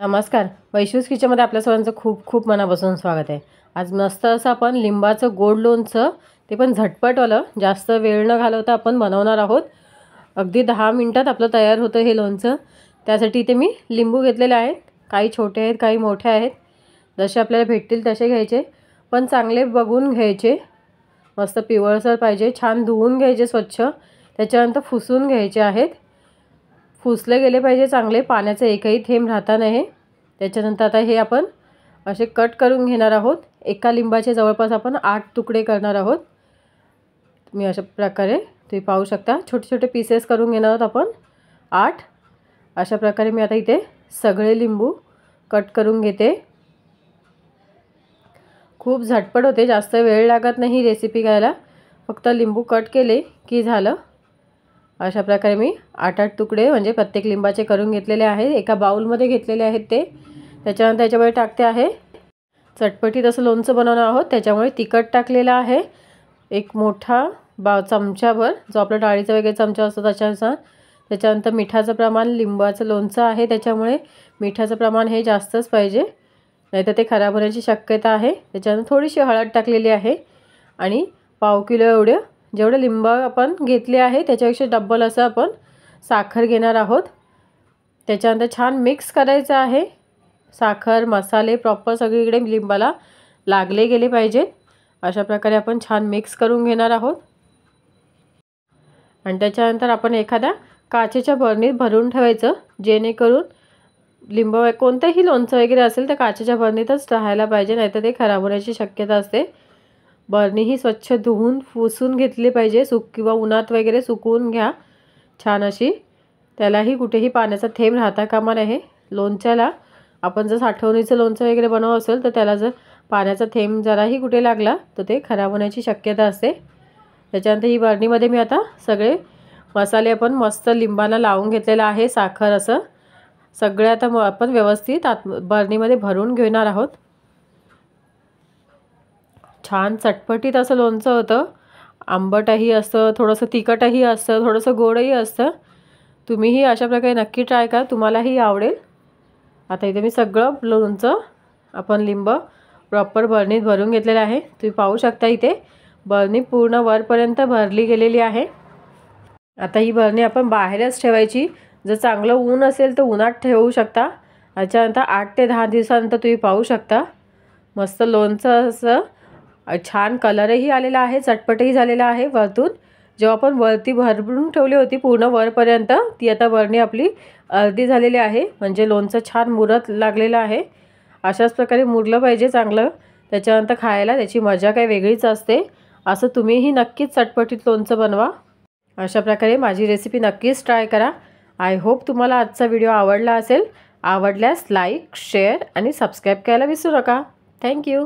नमस्कार वैश्विक किचनमध्ये आपल्या सर्वांचं खूप खूप मनापासून स्वागत आहे आज मस्त असं आपण लिंबाचं गोड लोणचं ते पण झटपटवालं जास्त वेळ न घालवता आपण बनवणार आहोत अगदी दहा मिनटात आपलं तयार होतं हे लोणचं त्यासाठी इथे मी लिंबू घेतलेले आहेत काही छोटे आहेत काही मोठे आहेत जसे आपल्याला भेटतील तसे घ्यायचे पण चांगले बघून घ्यायचे मस्त पिवळसर पाहिजे छान धुवून घ्यायचे स्वच्छ त्याच्यानंतर फुसून घ्यायचे आहेत फुसले गेले पाहिजे चांगले पाण्याचा एकही थेंब राहता नाही त्याच्यानंतर आता हे आपण असे कट करून घेणार आहोत एका लिंबाचे जवळपास आपण आठ तुकडे करणार आहोत मी अशा प्रकारे तुम्ही पाहू शकता छोटे छोटे पीसेस करून घेणार आहोत आपण आठ अशा प्रकारे मी आता इथे सगळे लिंबू कट करून घेते खूप झटपट होते जास्त वेळ लागत नाही रेसिपी घ्यायला फक्त लिंबू कट केले की झालं अशा प्रकारे मी आठ आठ तुकडे म्हणजे प्रत्येक लिंबाचे करून घेतलेले आहेत एका बाऊलमध्ये घेतलेले आहेत ते त्याच्यानंतर त्याच्यामुळे टाकते आहे चटपटीत असं लोणचं बनवणं आहोत त्याच्यामुळे तिखट टाकलेलं आहे एक मोठा बा चमचाभर जो आपला डाळीचा वगैरे चमचा असतो त्याच्यानुसार त्याच्यानंतर मिठाचं प्रमाण लिंबाचं लोणचं आहे त्याच्यामुळे मिठाचं प्रमाण हे जास्तच पाहिजे नाहीतर ते खराब होण्याची शक्यता आहे त्याच्यानंतर थोडीशी हळद टाकलेली आहे आणि पाव किलो एवढं जेवढे लिंब आपण घेतले आहे त्याच्यापेक्षा डब्बल असं आपण साखर घेणार आहोत त्याच्यानंतर छान मिक्स करायचं आहे साखर मसाले प्रॉपर सगळीकडे लिंबाला लागले गेले पाहिजेत अशा प्रकारे आपण छान मिक्स करून घेणार आहोत आणि त्याच्यानंतर आपण एखाद्या काचेच्या बर्नीत भरून ठेवायचं जेणेकरून लिंब कोणतंही लोणचं वगैरे असेल तर काचेच्या बरणीतच राहायला पाहिजे नाहीतर ते खराब होण्याची शक्यता असते ही स्वच्छ धुवून पुसून घेतली पाहिजे सुक किंवा उन्हात वगैरे सुकवून घ्या छान अशी त्यालाही कुठेही पाण्याचा थेंब राहता कामा नये लोणच्याला आपण जर साठवणीचं लोणचं वगैरे बनवत असेल तर त्याला जर पाण्याचा थेंब जराही कुठे लागला तर ते खराब होण्याची शक्यता असते त्याच्यानंतर ही बरणीमध्ये मी आता सगळे मसाले आपण मस्त लिंबाला लावून घेतलेला आहे साखर असं सगळे आता आपण व्यवस्थित आत बरणीमध्ये भरून घेणार आहोत छान चटपटीत असं लोणचं होतं आंबटही असतं थोडंसं तिखटही असतं थोडंसं गोडही असतं तुम्हीही अशा प्रकारे नक्की ट्राय करा तुम्हालाही आवडेल आता इथे मी सगळं लोणचं आपण लिंब प्रॉपर बरणीत भरून घेतलेलं आहे तुम्ही पाहू शकता इथे बरणी पूर्ण वरपर्यंत भरली गेलेली आहे आता ही बरणी आपण बाहेरच ठेवायची जर चांगलं ऊन असेल तर उन्हात ठेवू शकता याच्यानंतर आठ ते दहा दिवसानंतर तुम्ही पाहू शकता मस्त लोणचं असं छान कलरही आलेला आहे चटपटही झालेला आहे वरतून जेव्हा आपण वरती भरून ठेवली होती पूर्ण वरपर्यंत ती आता वरणी आपली अर्धी झालेली आहे म्हणजे लोणचं छान मुरत लागलेलं आहे अशाच प्रकारे मुरलं पाहिजे चांगलं त्याच्यानंतर खायला त्याची मजा काही वेगळीच असते असं तुम्हीही नक्कीच चटपटीत लोणचं बनवा अशा प्रकारे माझी रेसिपी नक्कीच ट्राय करा आय होप तुम्हाला आजचा व्हिडिओ आवडला असेल आवडल्यास लाईक शेअर आणि सबस्क्राईब करायला विसरू नका थँक्यू